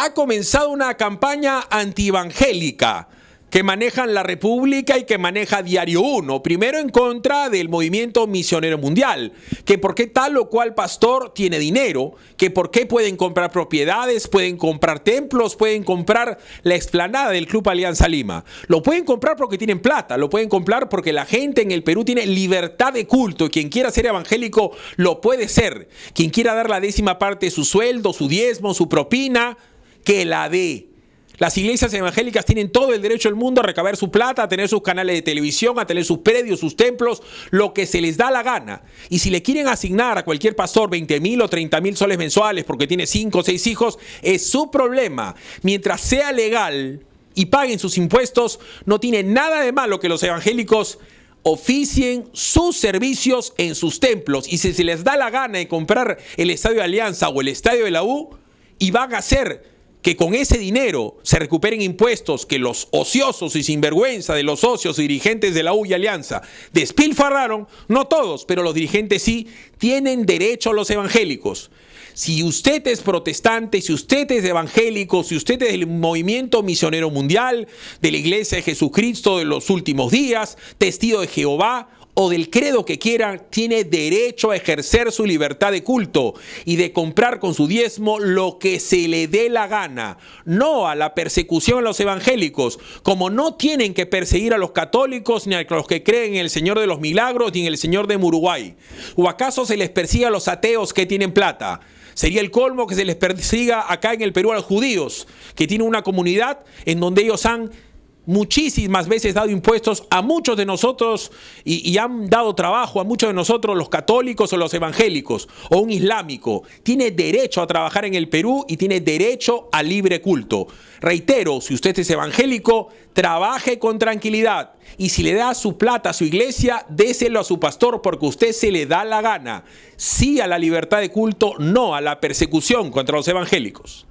ha comenzado una campaña antievangélica que manejan la República y que maneja Diario 1. Primero en contra del movimiento misionero mundial, que por qué tal o cual pastor tiene dinero, que por qué pueden comprar propiedades, pueden comprar templos, pueden comprar la explanada del Club Alianza Lima. Lo pueden comprar porque tienen plata, lo pueden comprar porque la gente en el Perú tiene libertad de culto quien quiera ser evangélico lo puede ser. Quien quiera dar la décima parte de su sueldo, su diezmo, su propina que la dé. Las iglesias evangélicas tienen todo el derecho del mundo a recabar su plata, a tener sus canales de televisión, a tener sus predios, sus templos, lo que se les da la gana. Y si le quieren asignar a cualquier pastor 20 mil o 30 mil soles mensuales porque tiene 5 o 6 hijos, es su problema. Mientras sea legal y paguen sus impuestos, no tiene nada de malo que los evangélicos oficien sus servicios en sus templos. Y si se les da la gana de comprar el Estadio de Alianza o el Estadio de la U, y van a hacer que con ese dinero se recuperen impuestos que los ociosos y sinvergüenza de los socios y dirigentes de la U Alianza despilfarraron, no todos, pero los dirigentes sí, tienen derecho a los evangélicos. Si usted es protestante, si usted es evangélico, si usted es del movimiento misionero mundial, de la Iglesia de Jesucristo de los últimos días, testigo de Jehová, o del credo que quiera, tiene derecho a ejercer su libertad de culto y de comprar con su diezmo lo que se le dé la gana. No a la persecución a los evangélicos, como no tienen que perseguir a los católicos ni a los que creen en el Señor de los Milagros ni en el Señor de Uruguay. ¿O acaso se les persigue a los ateos que tienen plata? Sería el colmo que se les persiga acá en el Perú a los judíos, que tienen una comunidad en donde ellos han muchísimas veces dado impuestos a muchos de nosotros y, y, han dado trabajo a muchos de nosotros, los católicos o los evangélicos o un islámico. Tiene derecho a trabajar en el Perú y tiene derecho a libre culto. Reitero, si usted es evangélico, trabaje con tranquilidad y si le da su plata a su iglesia, déselo a su pastor porque usted se le da la gana. Sí a la libertad de culto, no a la persecución contra los evangélicos.